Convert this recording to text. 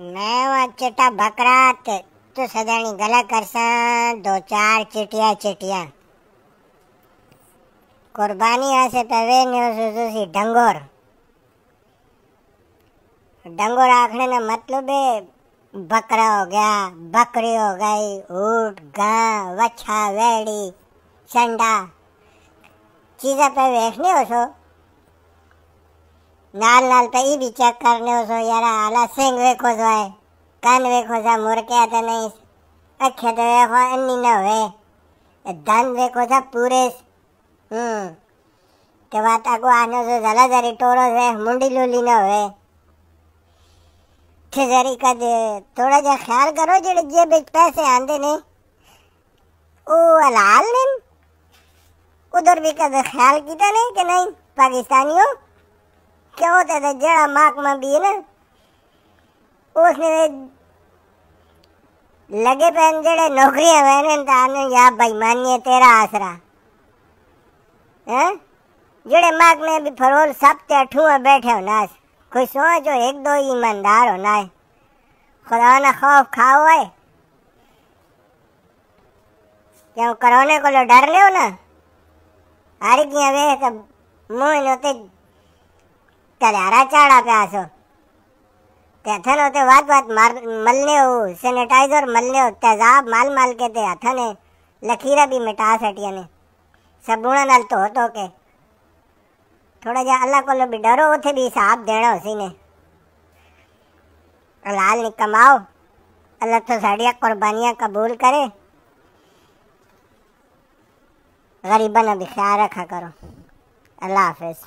मैं चिटा बकरात तो सदानी गला करसा दो चार चिटिया चिटिया कुर्बानी आसे तवे न्यूसी डंगोर डंगोर आखने ना मतलब है बकरा हो गया बकरी हो गई ऊट गां वछा वेड़ी संडा चीज़ें पे देखने हो सो લાલ લાલ તો એ બી ચેક કરને છો યાર આલા સિંગ વેખો છો કાન વેખો છો મુરક્યા તો નહીં અખે તો વેખો એની ન હવે ધન વેખો છો પૂરેશ હમ કે વાત આગો આનો જો જલાધારી ટોળો છે મુંડી લોલી ન હવે છે જરી કદે થોડા જે ખ્યાલ કરો જેડે જે બે પૈસે આંદે ને ઓ લાલ ને उधर भी कदे ख्याल किया नहीं कि नहीं पाकिस्तानियों क्या होता था जड़ा माक में भी है ना उसने लगे पहन जड़े नौकरियां पहने ताने तो या बेईमानी तेरा आसरा हैं जड़े माक में भी फरोल सब ते अठुआ बैठे हो नास कोई सोचो एक दो ईमानदार होना है खुदा ना खौफ खाओ है क्यों करोने को लो डर ले हो ना हारी की वे सब तो मुंह नोते કરારા ચાડ આપ્યા છો તે હથનો તે વાત વાત મલનેવું સેનેટાઈઝર મલનેવ તેજાબ માલ માલ કે તે હથને લખીરા બી મિટાસ હટિયાને सबूणा नाल धो धो के थोड़ा जहा अल्लाह को भी डरो उसे भी हिसाब देना उसी ने हलाल नहीं कमाओ अल्लाह तो साड़िया कुर्बानियाँ कबूल करे गरीबा ना भी ख्याल रखा करो अल्लाह हाफिज़